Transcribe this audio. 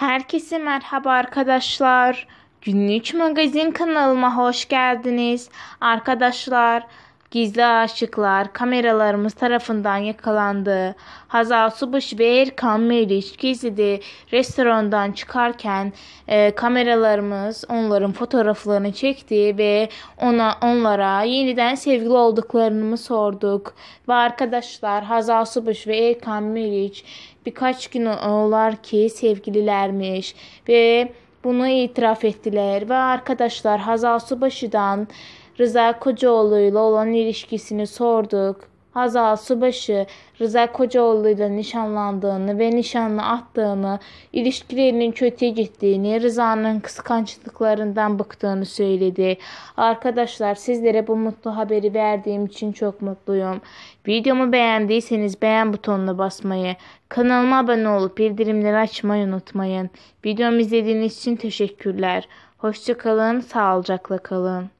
Herkese merhaba arkadaşlar. Günlük magazin kanalıma hoş geldiniz. Arkadaşlar gizli aşıklar kameralarımız tarafından yakalandı. Hazal Subaşı ve Erkan Meriç gizli restorandan çıkarken e, kameralarımız onların fotoğraflarını çekti ve ona onlara yeniden sevgili olduklarını mı sorduk. Ve arkadaşlar Hazal Subaşı ve Erkan Meriç birkaç gün olar ki sevgililermiş ve bunu itiraf ettiler ve arkadaşlar Hazal Subaşı'dan Rıza Kocaoğlu ile olan ilişkisini sorduk. Hazal Subaşı Rıza Kocaoğlu ile nişanlandığını ve nişanını attığını, ilişkilerinin kötüye gittiğini, Rıza'nın kıskançlıklarından bıktığını söyledi. Arkadaşlar sizlere bu mutlu haberi verdiğim için çok mutluyum. Videomu beğendiyseniz beğen butonuna basmayı, kanalıma abone olup bildirimleri açmayı unutmayın. Videomu izlediğiniz için teşekkürler. Hoşçakalın, sağlıcakla kalın.